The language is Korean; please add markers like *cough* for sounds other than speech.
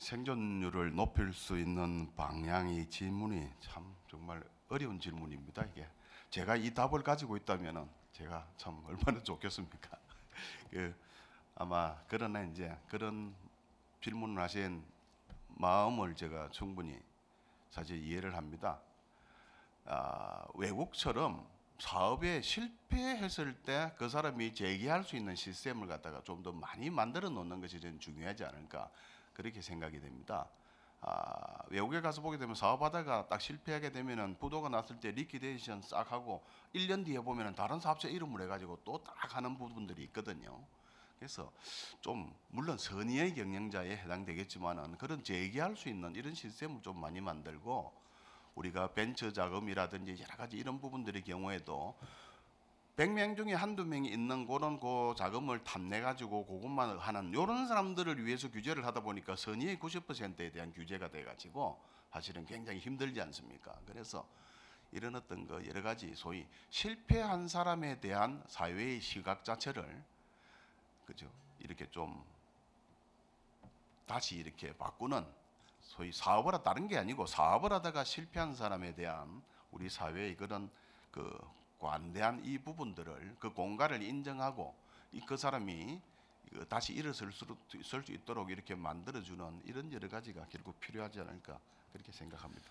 생존율을 높일 수 있는 방향이 질문이 참 정말 어려운 질문입니다. 이게 제가 이 답을 가지고 있다면 제가 참 얼마나 좋겠습니까? *laughs* 그 아마 그러나 이제 그런 질문을 하신 마음을 제가 충분히 사실 이해를 합니다. 아, 외국처럼 사업에 실패했을 때 그 사람이 재기할 수 있는 시스템을 갖다가 좀 더 많이 만들어 놓는 것이 좀 중요하지 않을까 그렇게 생각이 됩니다. 아, 외국에 가서 보게 되면 사업하다가 딱 실패하게 되면은 부도가 났을 때 리퀴데이션 싹 하고 1년 뒤에 보면은 다른 사업체 이름을 해가지고 또 딱 하는 부분들이 있거든요. 그래서 좀 물론 선의의 경영자에 해당되겠지만은 그런 재기할 수 있는 이런 시스템을 좀 많이 만들고 우리가 벤처 자금이라든지 여러 가지 이런 부분들의 경우에도 100명 중에 한두 명이 있는 그런 그 자금을 탐내 가지고 그것만 하는 이런 사람들을 위해서 규제를 하다 보니까 선의의 90%에 대한 규제가 돼 가지고 사실은 굉장히 힘들지 않습니까? 그래서 이런 어떤 그 여러 가지 소위 실패한 사람에 대한 사회의 시각 자체를 그죠? 이렇게 좀 다시 이렇게 바꾸는 소위 사업을 하 다른 게 아니고 사업을 하다가 실패한 사람에 대한 우리 사회의 그런 그 관대한 이 부분들을 그 공간을 인정하고 그 사람이 다시 일어설 수, 수 있도록 이렇게 만들어주는 이런 여러 가지가 결국 필요하지 않을까 그렇게 생각합니다.